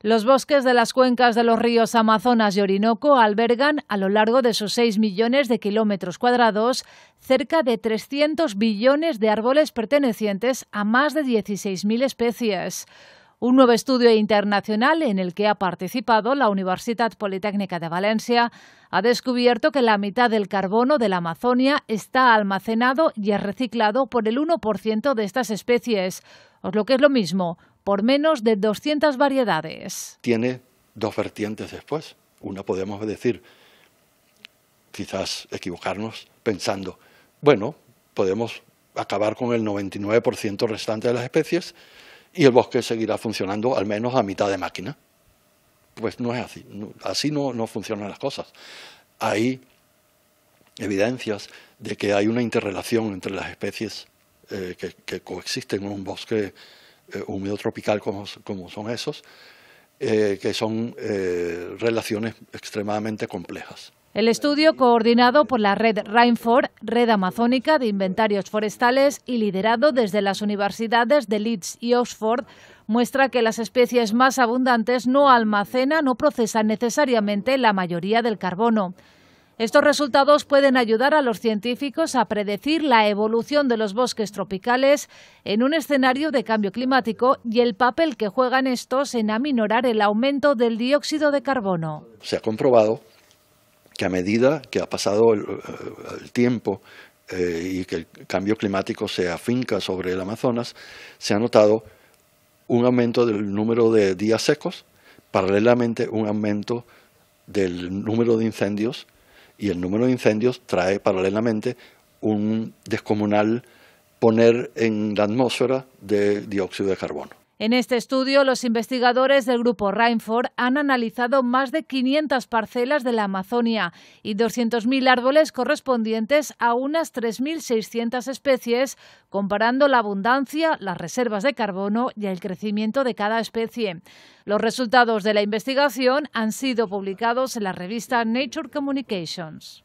Los bosques de las cuencas de los ríos Amazonas y Orinoco albergan, a lo largo de sus 6 millones de kilómetros cuadrados, cerca de 300 billones de árboles pertenecientes a más de 16.000 especies. Un nuevo estudio internacional en el que ha participado la Universidad Politécnica de Valencia ha descubierto que la mitad del carbono de la Amazonia está almacenado y es reciclado por el 1% de estas especies, o lo que es lo mismo, por menos de 200 variedades. Tiene dos vertientes después. Una podemos decir, quizás equivocarnos pensando, bueno, podemos acabar con el 99% restante de las especies y el bosque seguirá funcionando al menos a mitad de máquina. Pues no es así, así no, no funcionan las cosas. Hay evidencias de que hay una interrelación entre las especies eh, que coexisten en un bosque eh, húmedo tropical como, son esos, eh, que son eh, relaciones extremadamente complejas. El estudio, coordinado por la red Rainford, Red Amazónica de Inventarios Forestales y liderado desde las universidades de Leeds y Oxford, muestra que las especies más abundantes no almacenan o procesan necesariamente la mayoría del carbono. Estos resultados pueden ayudar a los científicos a predecir la evolución de los bosques tropicales en un escenario de cambio climático y el papel que juegan estos en aminorar el aumento del dióxido de carbono. Se ha comprobado que a medida que ha pasado el, eh, tiempo eh, y que el cambio climático se afinca sobre el Amazonas, se ha notado un aumento del número de días secos, paralelamente un aumento del número de incendios y el número de incendios trae paralelamente un descomunal poner en la atmósfera de dióxido de carbono. En este estudio, los investigadores del grupo Rainford han analizado más de 500 parcelas de la Amazonia y 200.000 árboles correspondientes a unas 3.600 especies, comparando la abundancia, las reservas de carbono y el crecimiento de cada especie. Los resultados de la investigación han sido publicados en la revista Nature Communications.